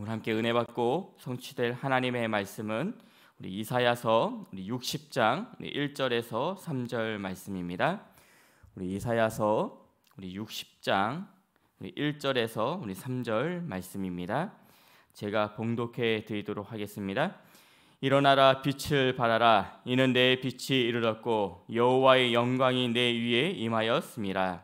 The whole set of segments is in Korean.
오늘 함께 은혜 받고 성취될 하나님의 말씀은 우리 이사야서 우리 60장 우리 1절에서 3절 말씀입니다. 우리 이사야서 우리 60장 우리 1절에서 우리 3절 말씀입니다. 제가 봉독해 드리도록 하겠습니다. 일어나라 빛을 발하라 이는 내 빛이 이르렀고 여호와의 영광이 내 위에 임하였음이라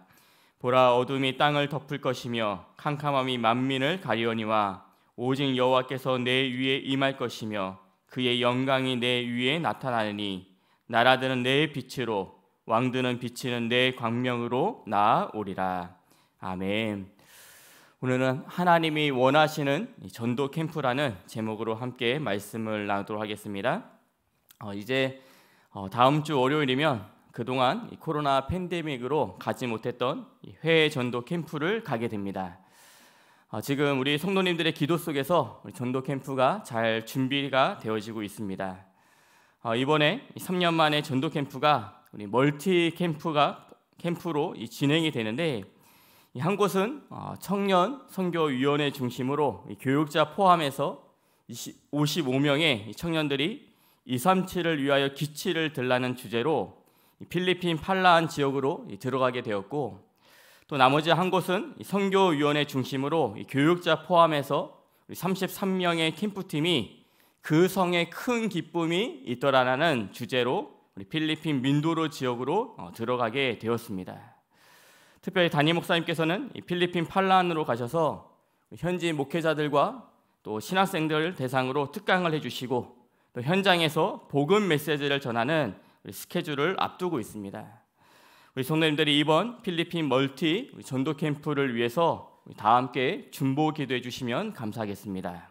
보라 어둠이 땅을 덮을 것이며 캄캄함이 만민을 가리오니와 오직 여호와께서 내 위에 임할 것이며 그의 영광이 내 위에 나타나느니 나라들은 내 빛으로 왕들은 비치는 내 광명으로 나오리라. 아멘. 오늘은 하나님이 원하시는 전도 캠프라는 제목으로 함께 말씀을 나누도록 하겠습니다. 어, 이제 어, 다음 주 월요일이면 그동안 코로나 팬데믹으로 가지 못했던 해 전도 캠프를 가게 됩니다. 아, 지금 우리 성도님들의 기도 속에서 전도 캠프가 잘 준비가 되어지고 있습니다. 아, 이번에 3년 만에 전도 캠프가 우리 멀티 캠프가 캠프로 진행이 되는데 한 곳은 어, 청년 선교위원회 중심으로 교육자 포함해서 55명의 청년들이 237을 위하여 기치를 들라는 주제로 필리핀 팔라안 지역으로 들어가게 되었고 또 나머지 한 곳은 선교위원회 중심으로 교육자 포함해서 33명의 캠프팀이 그 성에 큰 기쁨이 있더라라는 주제로 우리 필리핀 민도로 지역으로 어, 들어가게 되었습니다. 특별히 담임 목사님께서는 필리핀 팔란으로 가셔서 현지 목회자들과 또 신학생들 대상으로 특강을 해주시고 또 현장에서 복음 메시지를 전하는 스케줄을 앞두고 있습니다. 우리 성도님들이 이번 필리핀 멀티 전도 캠프를 위해서 다 함께 중보 기도해 주시면 감사하겠습니다.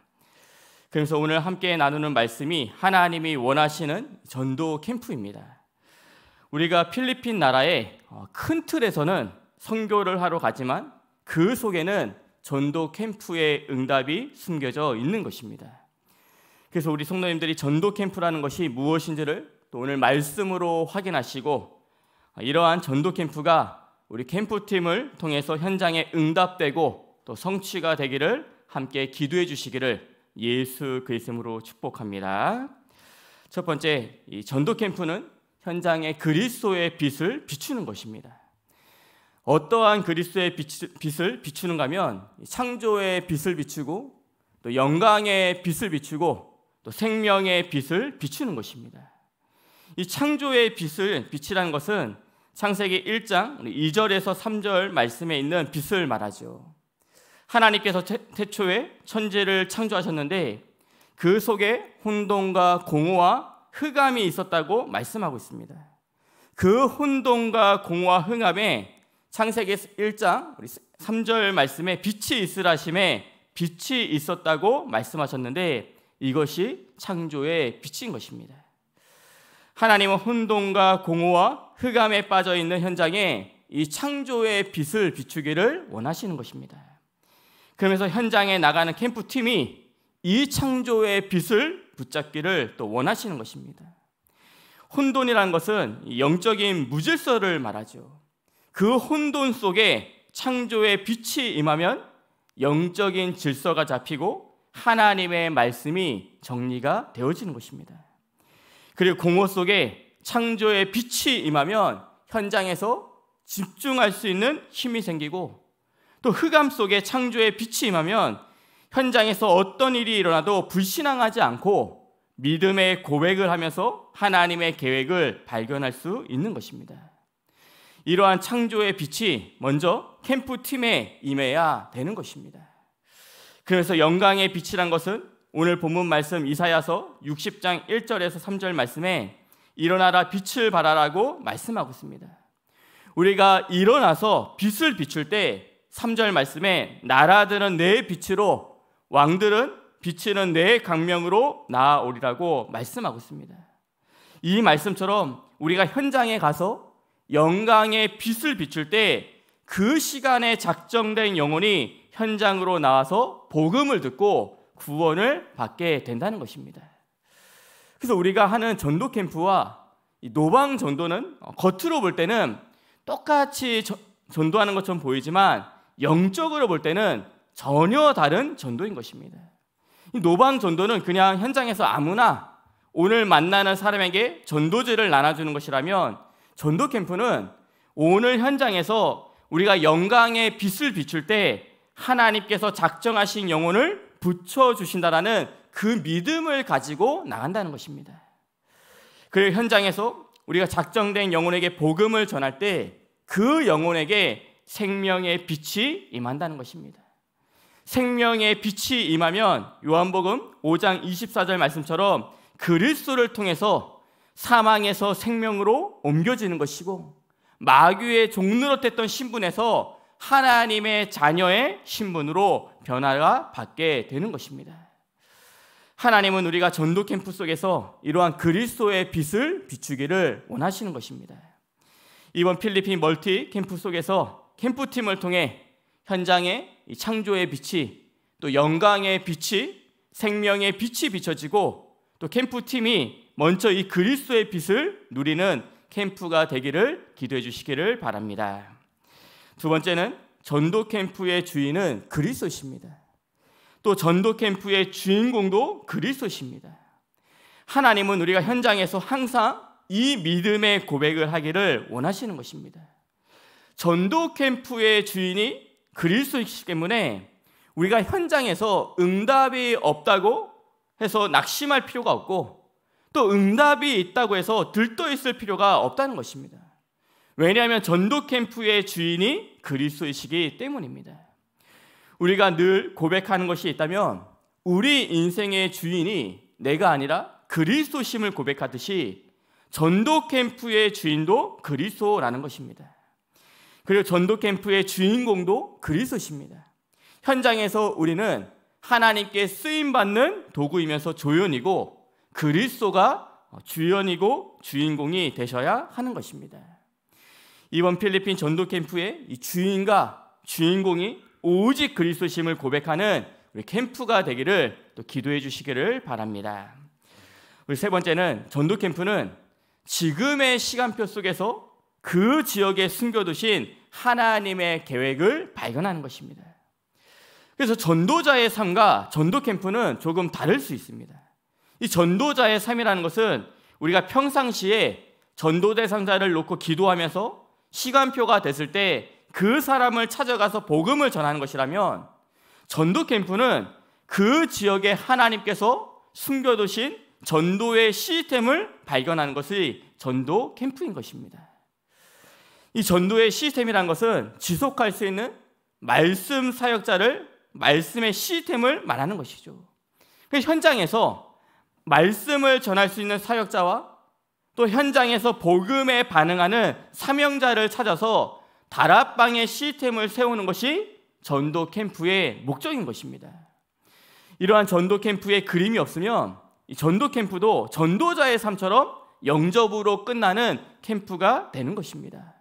그래서 오늘 함께 나누는 말씀이 하나님이 원하시는 전도 캠프입니다. 우리가 필리핀 나라의 어, 큰 틀에서는 선교를 하러 가지만 그 속에는 전도 캠프의 응답이 숨겨져 있는 것입니다. 그래서 우리 성도님들이 전도 캠프라는 것이 무엇인지를 또 오늘 말씀으로 확인하시고 이러한 전도 캠프가 우리 캠프팀을 통해서 현장에 응답되고 또 성취가 되기를 함께 기도해 주시기를 예수 그리스도로 축복합니다. 첫 번째, 이 전도 캠프는 현장에 그리스도의 빛을 비추는 것입니다. 어떠한 그리스도의 빛을 비추는가 하면 창조의 빛을 비추고 또 영광의 빛을 비추고 또 생명의 빛을 비추는 것입니다. 이 창조의 빛을 빛이라는 것은 창세기 1장 2절에서 3절 말씀에 있는 빛을 말하죠. 하나님께서 태초에 천지를 창조하셨는데 그 속에 혼돈과 공허와 흑암이 있었다고 말씀하고 있습니다. 그 혼돈과 공허와 흑암에 창세기 1장 3절 말씀에 빛이 있으라심에 빛이 있었다고 말씀하셨는데 이것이 창조의 빛인 것입니다. 하나님은 혼돈과 공허와 흑암에 빠져 있는 현장에 이 창조의 빛을 비추기를 원하시는 것입니다. 그러면서 현장에 나가는 캠프 팀이 이 창조의 빛을 붙잡기를 또 원하시는 것입니다. 혼돈이라는 것은 영적인 무질서를 말하죠. 그 혼돈 속에 창조의 빛이 임하면 영적인 질서가 잡히고 하나님의 말씀이 정리가 되어지는 것입니다. 그리고 공허 속에 창조의 빛이 임하면 현장에서 집중할 수 있는 힘이 생기고 또 흑암 속에 창조의 빛이 임하면 현장에서 어떤 일이 일어나도 불신앙하지 않고 믿음의 고백을 하면서 하나님의 계획을 발견할 수 있는 것입니다. 이러한 창조의 빛이 먼저 캠프 팀에 임해야 되는 것입니다. 그래서 영광의 빛이란 것은 오늘 본문 말씀 이사야서 60장 1절에서 3절 말씀에 일어나라 빛을 바라라고 말씀하고 있습니다. 우리가 일어나서 빛을 비출 때 3절 말씀에 나라들은 내 빛으로 왕들은 비치는내 강명으로 나아오리라고 말씀하고 있습니다. 이 말씀처럼 우리가 현장에 가서 영광의 빛을 비출 때 그 시간에 작정된 영혼이 현장으로 나와서 복음을 듣고 구원을 받게 된다는 것입니다. 그래서 우리가 하는 전도 캠프와 이 노방 전도는 어, 겉으로 볼 때는 똑같이 저, 전도하는 것처럼 보이지만 영적으로 볼 때는 전혀 다른 전도인 것입니다. 이 노방 전도는 그냥 현장에서 아무나 오늘 만나는 사람에게 전도지를 나눠주는 것이라면 전도 캠프는 오늘 현장에서 우리가 영광의 빛을 비출 때 하나님께서 작정하신 영혼을 붙여주신다라는 그 믿음을 가지고 나간다는 것입니다. 그리고 현장에서 우리가 작정된 영혼에게 복음을 전할 때 그 영혼에게 생명의 빛이 임한다는 것입니다. 생명의 빛이 임하면 요한복음 5장 24절 말씀처럼 그리스도를 통해서 사망에서 생명으로 옮겨지는 것이고 마귀의 종노릇 했던 신분에서 하나님의 자녀의 신분으로 변화가 받게 되는 것입니다. 하나님은 우리가 전도 캠프 속에서 이러한 그리스도의 빛을 비추기를 원하시는 것입니다. 이번 필리핀 멀티 캠프 속에서 캠프팀을 통해 현장의 창조의 빛이 또 영광의 빛이 생명의 빛이 비춰지고 또 캠프팀이 먼저 이 그리스도의 빛을 누리는 캠프가 되기를 기도해 주시기를 바랍니다. 두 번째는 전도 캠프의 주인은 그리스도십니다. 또 전도 캠프의 주인공도 그리스도십니다. 하나님은 우리가 현장에서 항상 이 믿음의 고백을 하기를 원하시는 것입니다. 전도 캠프의 주인이 그리스도이기 때문에 우리가 현장에서 응답이 없다고 해서 낙심할 필요가 없고 또 응답이 있다고 해서 들떠 있을 필요가 없다는 것입니다. 왜냐하면 전도 캠프의 주인이 그리스도이시기 때문입니다. 우리가 늘 고백하는 것이 있다면 우리 인생의 주인이 내가 아니라 그리스도심을 고백하듯이 전도 캠프의 주인도 그리스도라는 것입니다. 그리고 전도 캠프의 주인공도 그리스도십니다. 현장에서 우리는 하나님께 쓰임 받는 도구이면서 조연이고 그리스도가 주연이고 주인공이 되셔야 하는 것입니다. 이번 필리핀 전도 캠프의 주인과 주인공이 오직 그리스도심을 고백하는 우리 캠프가 되기를 또 기도해 주시기를 바랍니다. 우리 세 번째는 전도 캠프는 지금의 시간표 속에서 그 지역에 숨겨두신 하나님의 계획을 발견하는 것입니다. 그래서 전도자의 삶과 전도 캠프는 조금 다를 수 있습니다. 이 전도자의 삶이라는 것은 우리가 평상시에 전도 대상자를 놓고 기도하면서 시간표가 됐을 때 그 사람을 찾아가서 복음을 전하는 것이라면 전도 캠프는 그 지역에 하나님께서 숨겨두신 전도의 시스템을 발견하는 것이 전도 캠프인 것입니다. 이 전도의 시스템이란 것은 지속할 수 있는 말씀 사역자를 말씀의 시스템을 말하는 것이죠. 현장에서 말씀을 전할 수 있는 사역자와 또 현장에서 복음에 반응하는 사명자를 찾아서 다락방의 시스템을 세우는 것이 전도 캠프의 목적인 것입니다. 이러한 전도 캠프의 그림이 없으면 전도 캠프도 전도자의 삶처럼 영접으로 끝나는 캠프가 되는 것입니다.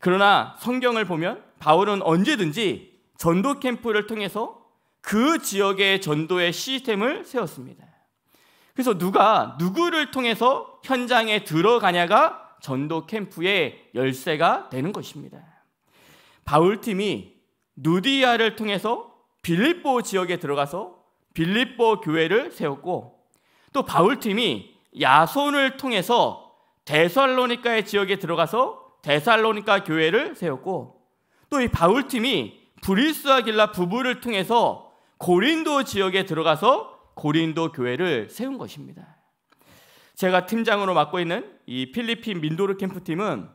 그러나 성경을 보면 바울은 언제든지 전도 캠프를 통해서 그 지역의 전도의 시스템을 세웠습니다. 그래서 누가 누구를 통해서 현장에 들어가냐가 전도 캠프의 열쇠가 되는 것입니다. 바울팀이 누디아를 통해서 빌립보 지역에 들어가서 빌립보 교회를 세웠고 또 바울팀이 야손을 통해서 데살로니카의 지역에 들어가서 데살로니카 교회를 세웠고 또 이 바울팀이 브리스와 길라 부부를 통해서 고린도 지역에 들어가서 고린도 교회를 세운 것입니다. 제가 팀장으로 맡고 있는 이 필리핀 민도르 캠프팀은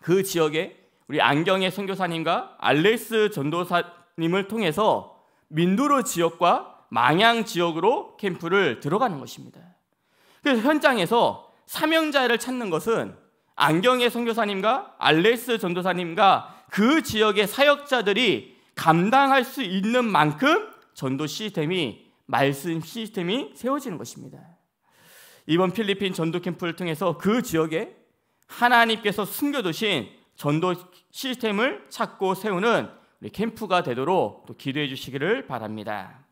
그 지역에 우리 안경의 선교사님과 알렉스 전도사님을 통해서 민도르 지역과 망양 지역으로 캠프를 들어가는 것입니다. 그래서 현장에서 사명자를 찾는 것은 안경의 선교사님과 알렉스 전도사님과 그 지역의 사역자들이 감당할 수 있는 만큼 전도 시스템이 말씀 시스템이 세워지는 것입니다. 이번 필리핀 전도 캠프를 통해서 그 지역에 하나님께서 숨겨두신 전도 시스템을 찾고 세우는 우리 캠프가 되도록 또 기도해 주시기를 바랍니다.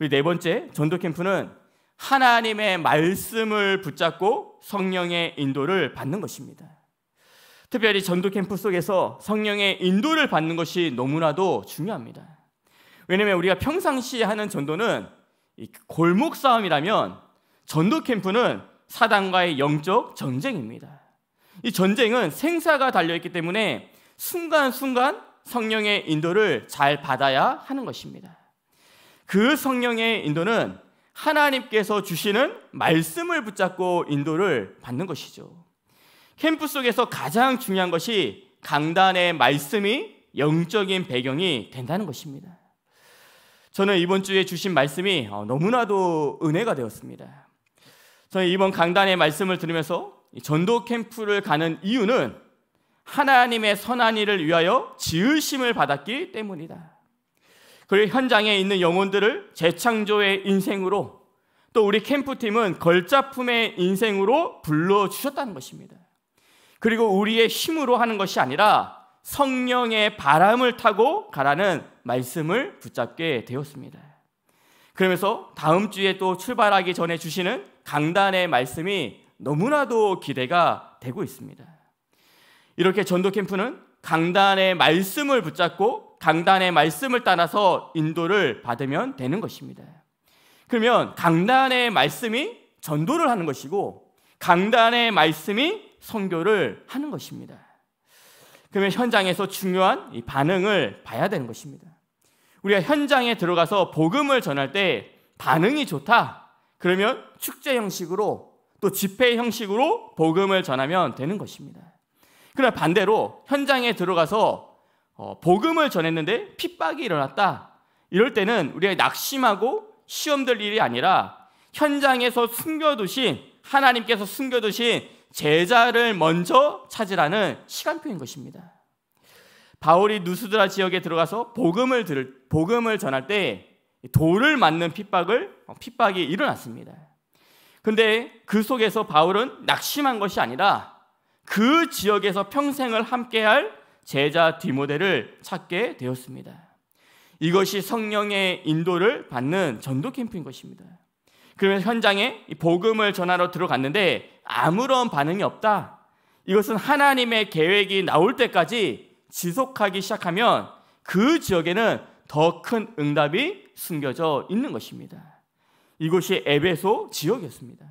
우리 네 번째 전도 캠프는 하나님의 말씀을 붙잡고 성령의 인도를 받는 것입니다. 특별히 전도 캠프 속에서 성령의 인도를 받는 것이 너무나도 중요합니다. 왜냐면 하 우리가 평상시에 하는 전도는 골목 싸움이라면 전도 캠프는 사단과의 영적 전쟁입니다. 이 전쟁은 생사가 달려있기 때문에 순간순간 성령의 인도를 잘 받아야 하는 것입니다. 그 성령의 인도는 하나님께서 주시는 말씀을 붙잡고 인도를 받는 것이죠. 캠프 속에서 가장 중요한 것이 강단의 말씀이 영적인 배경이 된다는 것입니다. 저는 이번 주에 주신 말씀이 어, 너무나도 은혜가 되었습니다. 저는 이번 강단의 말씀을 들으면서 전도 캠프를 가는 이유는 하나님의 선한 일을 위하여 지으심을 받았기 때문이다. 그리고 현장에 있는 영혼들을 재창조의 인생으로 또 우리 캠프팀은 걸작품의 인생으로 불러주셨다는 것입니다. 그리고 우리의 힘으로 하는 것이 아니라 성령의 바람을 타고 가라는 말씀을 붙잡게 되었습니다. 그러면서 다음 주에 또 출발하기 전에 주시는 강단의 말씀이 너무나도 기대가 되고 있습니다. 이렇게 전도 캠프는 강단의 말씀을 붙잡고 강단의 말씀을 따라서 인도를 받으면 되는 것입니다. 그러면 강단의 말씀이 전도를 하는 것이고 강단의 말씀이 선교를 하는 것입니다. 그러면 현장에서 중요한 반응을 봐야 되는 것입니다. 우리가 현장에 들어가서 복음을 전할 때 반응이 좋다. 그러면 축제 형식으로 또 집회 형식으로 복음을 전하면 되는 것입니다. 그러나 반대로 현장에 들어가서 어, 복음을 전했는데 핍박이 일어났다. 이럴 때는 우리가 낙심하고 시험될 일이 아니라 현장에서 숨겨두신 하나님께서 숨겨두신 제자를 먼저 찾으라는 시간표인 것입니다. 바울이 누수드라 지역에 들어가서 복음을 들 복음을 전할 때 돌을 맞는 핍박을 어, 핍박이 일어났습니다. 근데 그 속에서 바울은 낙심한 것이 아니라 그 지역에서 평생을 함께할 제자 디모데를 찾게 되었습니다. 이것이 성령의 인도를 받는 전도 캠프인 것입니다. 그러면서 현장에 복음을 전하러 들어갔는데 아무런 반응이 없다. 이것은 하나님의 계획이 나올 때까지 지속하기 시작하면 그 지역에는 더 큰 응답이 숨겨져 있는 것입니다. 이곳이 에베소 지역이었습니다.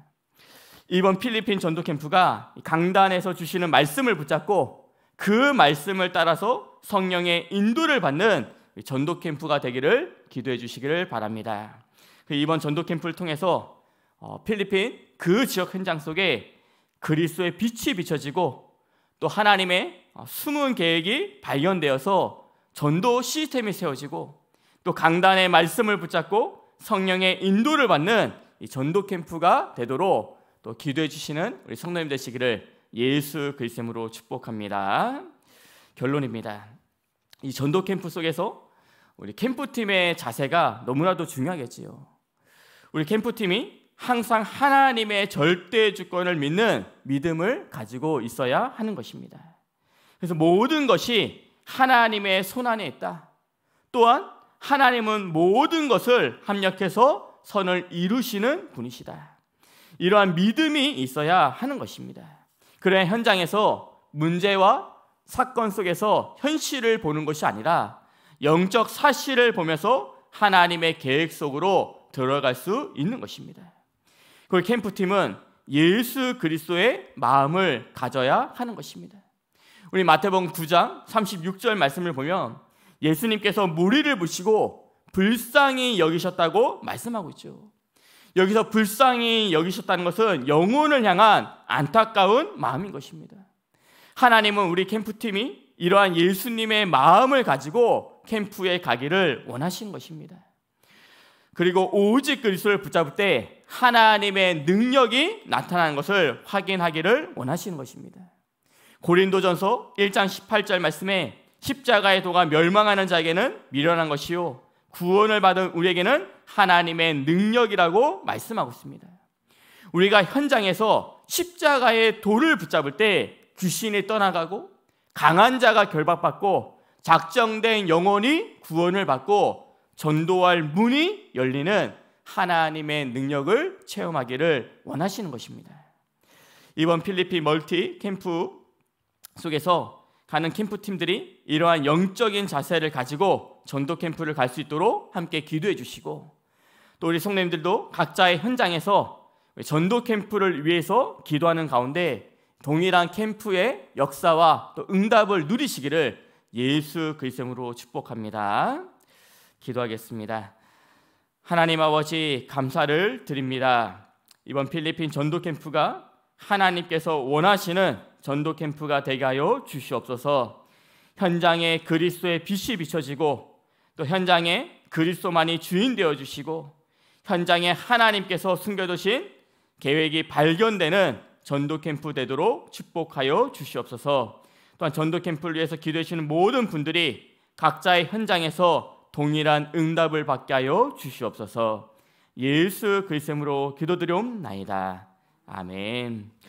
이번 필리핀 전도 캠프가 강단에서 주시는 말씀을 붙잡고 그 말씀을 따라서 성령의 인도를 받는 전도 캠프가 되기를 기도해 주시기를 바랍니다. 그 이번 전도 캠프를 통해서 어, 필리핀 그 지역 현장 속에 그리스도의 빛이 비춰지고 또 하나님의 어, 숨은 계획이 발견되어서 전도 시스템이 세워지고 또 강단의 말씀을 붙잡고 성령의 인도를 받는 전도 캠프가 되도록 또 기도해 주시는 우리 성도님 되시기를 예수 그리스도로 축복합니다. 결론입니다. 이 전도 캠프 속에서 우리 캠프팀의 자세가 너무나도 중요하겠지요. 우리 캠프팀이 항상 하나님의 절대 주권을 믿는 믿음을 가지고 있어야 하는 것입니다. 그래서 모든 것이 하나님의 손안에 있다. 또한 하나님은 모든 것을 합력해서 선을 이루시는 분이시다. 이러한 믿음이 있어야 하는 것입니다. 그래 현장에서 문제와 사건 속에서 현실을 보는 것이 아니라 영적 사실을 보면서 하나님의 계획 속으로 들어갈 수 있는 것입니다. 그 캠프팀은 예수 그리스도의 마음을 가져야 하는 것입니다. 우리 마태복음 9장 36절 말씀을 보면 예수님께서 무리를 보시고 불쌍히 여기셨다고 말씀하고 있죠. 여기서 불쌍히 여기셨다는 것은 영혼을 향한 안타까운 마음인 것입니다. 하나님은 우리 캠프팀이 이러한 예수님의 마음을 가지고 캠프에 가기를 원하신 것입니다. 그리고 오직 그리스도를 붙잡을 때 하나님의 능력이 나타나는 것을 확인하기를 원하시는 것입니다. 고린도전서 1장 18절 말씀에 십자가의 도가 멸망하는 자에게는 미련한 것이요 구원을 받은 우리에게는 하나님의 능력이라고 말씀하고 있습니다. 우리가 현장에서 십자가의 도를 붙잡을 때 귀신이 떠나가고 강한 자가 결박받고 작정된 영혼이 구원을 받고 전도할 문이 열리는 하나님의 능력을 체험하기를 원하시는 것입니다. 이번 필리피 멀티 캠프 속에서 가는 캠프 팀들이 이러한 영적인 자세를 가지고 전도 캠프를 갈 수 있도록 함께 기도해 주시고 또 우리 성님들도 각자의 현장에서 전도 캠프를 위해서 기도하는 가운데 동일한 캠프의 역사와 또 응답을 누리시기를 예수 그리스도로 축복합니다. 기도하겠습니다. 하나님 아버지 감사를 드립니다. 이번 필리핀 전도 캠프가 하나님께서 원하시는 전도 캠프가 되게 하여 주시옵소서. 현장에 그리스도의 빛이 비춰지고 또 현장에 그리스도만이 주인 되어 주시고 현장에 하나님께서 숨겨두신 계획이 발견되는 전도 캠프 되도록 축복하여 주시옵소서. 또한 전도 캠프를 위해서 기도하시는 모든 분들이 각자의 현장에서 동일한 응답을 받게 하여 주시옵소서. 예수 그리스도로 기도드려옵나이다. 아멘.